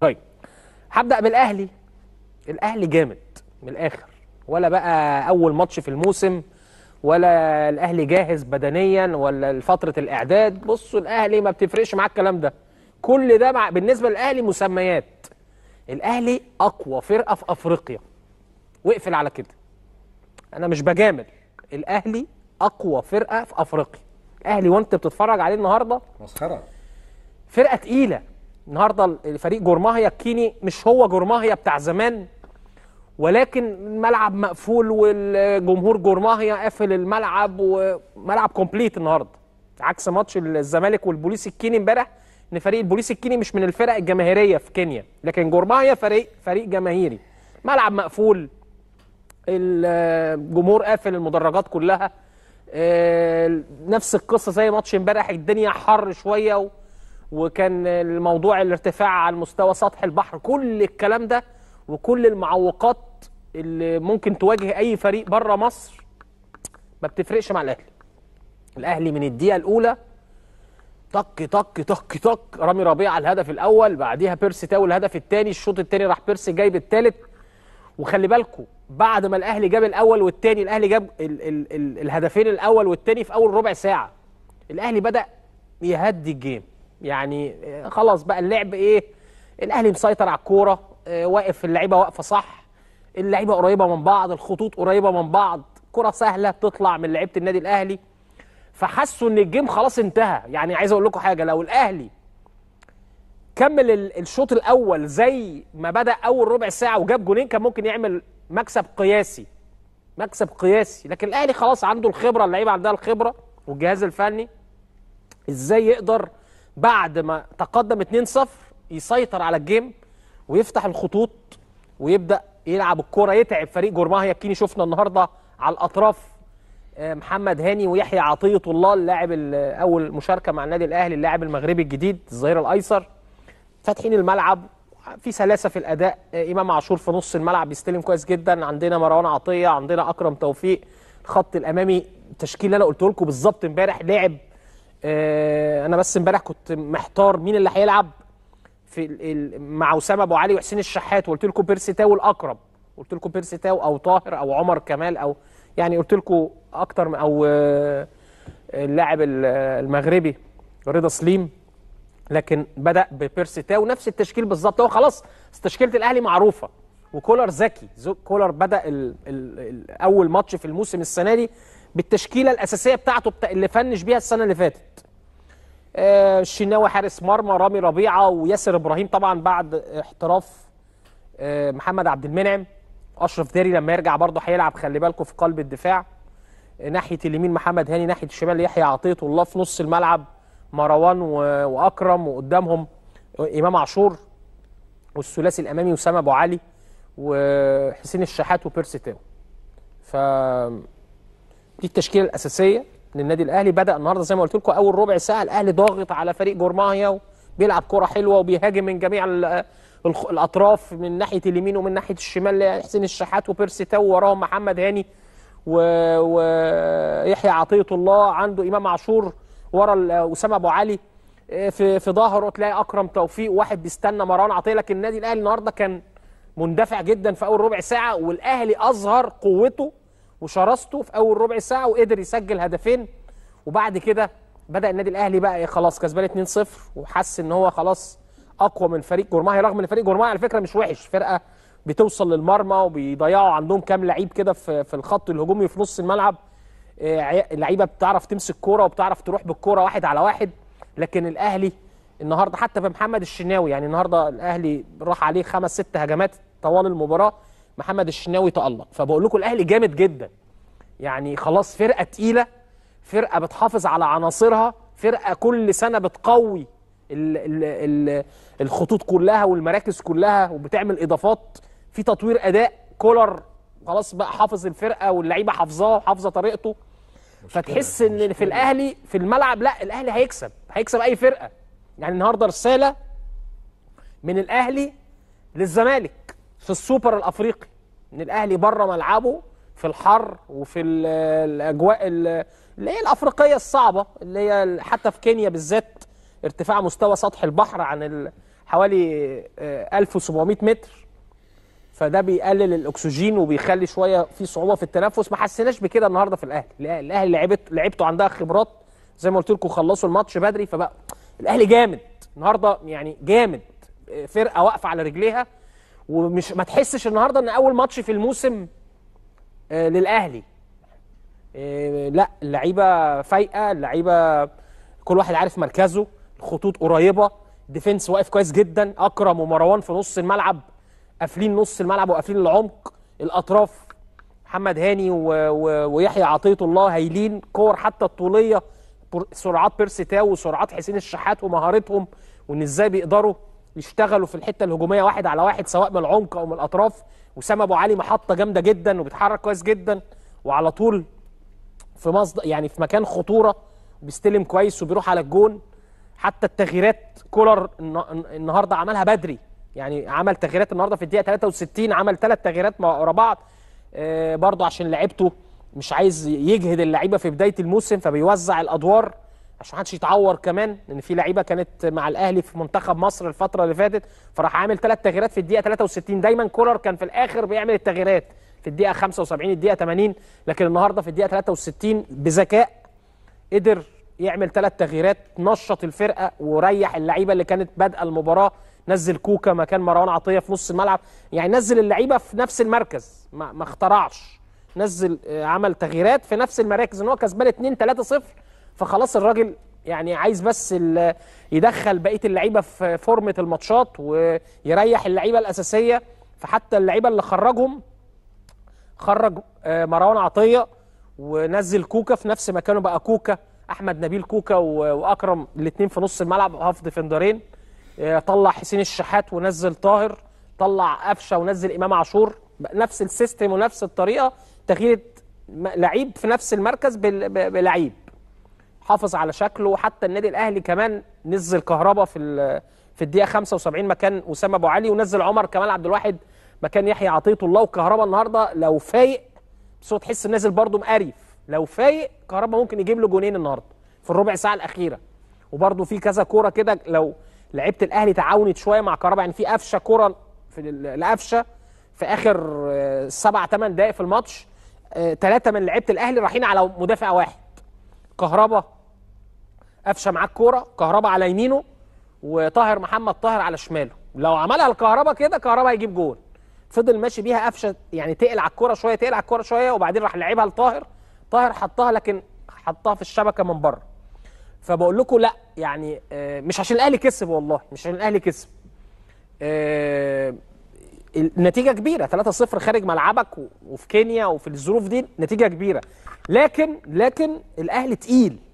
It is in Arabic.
طيب هبدا بالاهلي الاهلي جامد من الاخر ولا بقى اول ماتش في الموسم ولا الاهلي جاهز بدنيا ولا فتره الاعداد بصوا الاهلي ما بتفرقش معاه الكلام ده كل ده مع بالنسبه للاهلي مسميات الاهلي اقوى فرقه في افريقيا واقفل على كده انا مش بجامل الاهلي اقوى فرقه في افريقيا الاهلي وانت بتتفرج عليه النهارده مسخره فرقه تقيله النهارده الفريق جورماهيا الكيني مش هو جورماهيا بتاع زمان ولكن الملعب مقفول والجمهور جورماهيا قافل الملعب وملعب كومبليت النهارده عكس ماتش الزمالك والبوليس الكيني امبارح ان فريق البوليس الكيني مش من الفرق الجماهيريه في كينيا لكن جورماهيا فريق فريق جماهيري ملعب مقفول الجمهور قافل المدرجات كلها آه، نفس القصه زي ماتش امبارح الدنيا حر شويه وكان الموضوع الارتفاع على مستوى سطح البحر كل الكلام ده وكل المعوقات اللي ممكن تواجه اي فريق بره مصر ما بتفرقش مع الاهلي الاهلي من الدقيقه الاولى طك طك طك طك رامي ربيعه الهدف الاول بعديها بيرسي تاو الهدف الثاني الشوط الثاني راح بيرسي جايب الثالث وخلي بالكم بعد ما الاهلي جاب الاول والثاني الاهلي جاب ال ال ال الهدفين الاول والثاني في اول ربع ساعه الاهلي بدا يهدي الجيم يعني آه، خلاص بقى اللعب ايه الاهلي مسيطر على الكوره آه، واقف اللعيبه واقفه صح اللعيبه قريبه من بعض الخطوط قريبه من بعض كره سهله تطلع من لعيبه النادي الاهلي فحسوا ان الجيم خلاص انتهى يعني عايز اقول لكم حاجه لو الاهلي كمل الشوط الاول زي ما بدا اول ربع ساعه وجاب جونين كان ممكن يعمل مكسب قياسي مكسب قياسي لكن الاهلي خلاص عنده الخبره اللعيبه عندها الخبره والجهاز الفني ازاي يقدر بعد ما تقدم 2-0 يسيطر على الجيم ويفتح الخطوط ويبدا يلعب الكوره يتعب فريق جرماهيا يبكيني شفنا النهارده على الاطراف آه، محمد هاني ويحيى عطيه الله اللاعب اول مشاركه مع النادي الاهلي اللاعب المغربي الجديد الظهير الايسر فاتحين الملعب في سلاسه في الاداء آه، امام عاشور في نص الملعب بيستلم كويس جدا عندنا مروان عطيه عندنا اكرم توفيق الخط الامامي التشكيل اللي انا قلته لكم بالظبط امبارح لعب آه، انا بس امبارح كنت محتار مين اللي هيلعب في مع اسامه ابو علي وحسين الشحات وقلت لكم بيرسي تاو الاقرب قلت لكم بيرسي تاو او طاهر او عمر كمال او يعني قلت لكم اكتر او آه، اللاعب المغربي رضا سليم لكن بدا ببيرسي تاو نفس التشكيل بالظبط هو خلاص تشكيله الاهلي معروفه وكولر ذكي كولر بدا الـ الـ الـ اول ماتش في الموسم السنه دي بالتشكيله الاساسيه بتاعته بتا... اللي فنش بيها السنه اللي فاتت آه الشناوي حارس مرمى رامي ربيعه وياسر ابراهيم طبعا بعد احتراف آه محمد عبد المنعم اشرف داري لما يرجع برضه هيلعب خلي بالكم في قلب الدفاع آه ناحيه اليمين محمد هاني ناحيه الشمال يحيى عطيه الله في نص الملعب مروان و... واكرم وقدامهم آه، امام عاشور والثلاثي الامامي وسام ابو علي وحسين الشحات وبيرسي تاو ف دي التشكيله الاساسيه للنادي الاهلي بدا النهارده زي ما قلت لكم اول ربع ساعه الاهلي ضاغط على فريق جورمايا بيلعب كره حلوه وبيهاجم من جميع الاطراف من ناحيه اليمين ومن ناحيه الشمال حسين الشحات وبيرسي تاو وراهم محمد هاني ويحيى و... عطيه الله عنده امام عاشور ورا اسامه ابو علي في في ظهره تلاقي اكرم توفيق واحد بيستنى مروان عطيه لكن النادي الاهلي النهارده كان مندفع جدا في اول ربع ساعه والاهلي اظهر قوته وشرسته في اول ربع ساعه وقدر يسجل هدفين وبعد كده بدا النادي الاهلي بقى إيه، خلاص كسبان 2-0 وحس ان هو خلاص اقوى من فريق جورماهي رغم ان فريق جورماهي على فكره مش وحش فرقه بتوصل للمرمى وبيضيعوا عندهم كام لعيب كده في في الخط الهجومي في نص الملعب آه، اللعيبه بتعرف تمسك كوره وبتعرف تروح بالكوره واحد على واحد لكن الاهلي النهارده حتى بمحمد الشناوي يعني النهارده الاهلي راح عليه خمس ست هجمات طوال المباراه محمد الشناوي تألق فبقول لكم الأهلي جامد جدا يعني خلاص فرقة تقيلة فرقة بتحافظ على عناصرها فرقة كل سنة بتقوي الـ الـ الـ الخطوط كلها والمراكز كلها وبتعمل إضافات في تطوير أداء كولر خلاص بقى حافظ الفرقة واللعيبة حافظاه وحافظة طريقته فتحس ان في الاهلي في الملعب لا الاهلي هيكسب هيكسب اي فرقه يعني النهارده رساله من الاهلي للزمالك في السوبر الافريقي ان الاهلي بره ملعبه في الحر وفي الاجواء اللي هي الافريقيه الصعبه اللي هي حتى في كينيا بالذات ارتفاع مستوى سطح البحر عن حوالي 1700 آه، متر فده بيقلل الاكسجين وبيخلي شويه في صعوبه في التنفس ما حسيناش بكده النهارده في الاهلي الاهلي لعبت لعبته عندها خبرات زي ما قلت لكم خلصوا الماتش بدري فبقى الاهلي جامد النهارده يعني جامد آه، فرقه واقفه على رجليها ومش ما تحسش النهارده ان اول ماتش في الموسم آه، للاهلي آه، لا اللعيبه فايقه اللعيبه كل واحد عارف مركزه الخطوط قريبه ديفنس واقف كويس جدا اكرم ومروان في نص الملعب قافلين نص الملعب وقافلين العمق الاطراف محمد هاني و... و... ويحيى عطيه الله هايلين كور حتى الطوليه سرعات بيرسي تاو وسرعات حسين الشحات ومهارتهم وان ازاي بيقدروا بيشتغلوا في الحته الهجوميه واحد على واحد سواء من العمق او من الاطراف وسام ابو علي محطه جامده جدا وبيتحرك كويس جدا وعلى طول في مصدر يعني في مكان خطوره بيستلم كويس وبيروح على الجون حتى التغييرات كولر النهارده عملها بدري يعني عمل تغييرات النهارده في الدقيقه 63 عمل ثلاث تغييرات ورا بعض آه، برضه عشان لعيبته مش عايز يجهد اللعيبه في بدايه الموسم فبيوزع الادوار عشان محدش يتعور كمان لان في لعيبه كانت مع الاهلي في منتخب مصر الفتره اللي فاتت فراح عامل ثلاث تغييرات في الدقيقه 63 دايما كولر كان في الاخر بيعمل التغييرات في الدقيقه 75 الدقيقه 80 لكن النهارده في الدقيقه 63 بذكاء قدر يعمل ثلاث تغييرات نشط الفرقه وريح اللعيبه اللي كانت بادئه المباراه نزل كوكا مكان مروان عطيه في نص الملعب يعني نزل اللعيبه في نفس المركز ما, ما اخترعش نزل آه، عمل تغييرات في نفس المراكز ان هو كسبان 2 3 0 فخلاص الراجل يعني عايز بس يدخل بقيه اللعيبه في فورمه الماتشات ويريح اللعيبه الاساسيه فحتى اللعيبه اللي خرجهم خرج آه، مروان عطيه ونزل كوكا في نفس مكانه بقى كوكا احمد نبيل كوكا واكرم الاثنين في نص الملعب هاف ديفندرين آه، طلع حسين الشحات ونزل طاهر طلع قفشه ونزل امام عاشور نفس السيستم ونفس الطريقه تغيير لعيب في نفس المركز بلعيب حافظ على شكله حتى النادي الاهلي كمان نزل كهربا في في الدقيقه 75 مكان اسامه ابو علي ونزل عمر كمال عبد الواحد مكان يحيى عطيه الله وكهربا النهارده لو فايق بس هو تحس نازل برده مقرف لو فايق كهربا ممكن يجيب له جونين النهارده في الربع ساعه الاخيره وبرده في كذا كوره كده لو لعيبه الاهلي تعاونت شويه مع كهربا يعني في قفشه كوره في القفشه في اخر آه، سبع ثمان دقائق في الماتش ثلاثه آه، من لعيبه الاهلي رايحين على مدافع واحد كهربا قفشه معاه الكوره كهربا على يمينه وطاهر محمد طاهر على شماله لو عملها الكهربا كده كهربا هيجيب جول فضل ماشي بيها قفشه يعني تقل على الكوره شويه تقل على الكوره شويه وبعدين راح لعبها لطاهر طاهر حطها لكن حطها في الشبكه من بره فبقول لكم لا يعني آه، مش عشان الاهلي كسب والله مش عشان الاهلي كسب آه، النتيجه كبيره 3-0 خارج ملعبك وفي كينيا وفي الظروف دي نتيجه كبيره لكن لكن الاهلي تقيل